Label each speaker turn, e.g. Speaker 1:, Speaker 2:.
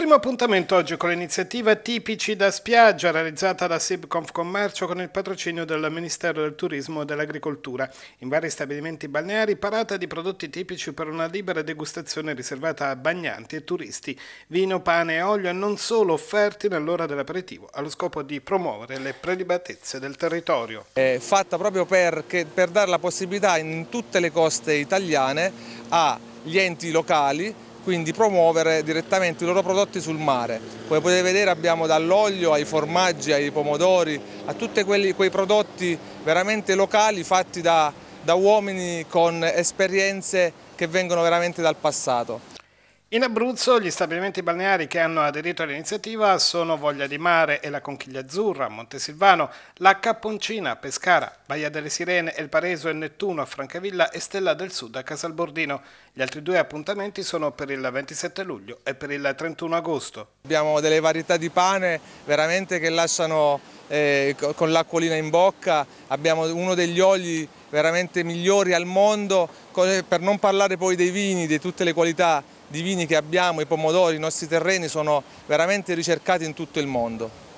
Speaker 1: Primo appuntamento oggi con l'iniziativa Tipici da spiaggia realizzata da Sibconf Commercio con il patrocinio del Ministero del Turismo e dell'Agricoltura. In vari stabilimenti balneari parata di prodotti tipici per una libera degustazione riservata a bagnanti e turisti. Vino, pane e olio non solo offerti nell'ora dell'aperitivo allo scopo di promuovere le prelibatezze del territorio.
Speaker 2: È fatta proprio per, per dare la possibilità in tutte le coste italiane agli enti locali quindi promuovere direttamente i loro prodotti sul mare. Come potete vedere abbiamo dall'olio ai formaggi, ai pomodori, a tutti quei prodotti veramente locali fatti da, da uomini con esperienze che vengono veramente dal passato. In Abruzzo
Speaker 1: gli stabilimenti balneari che hanno aderito all'iniziativa sono Voglia di Mare e la Conchiglia Azzurra, Montesilvano, la Capponcina, Pescara, Baia delle Sirene, El Pareso e Nettuno a Francavilla e Stella del Sud a Casalbordino. Gli altri due appuntamenti sono per il 27 luglio e per il 31
Speaker 2: agosto. Abbiamo delle varietà di pane veramente che lasciano eh, con l'acquolina in bocca, abbiamo uno degli oli veramente migliori al mondo, per non parlare poi dei vini, di tutte le qualità di vini che abbiamo, i pomodori, i nostri terreni sono veramente ricercati in tutto il mondo.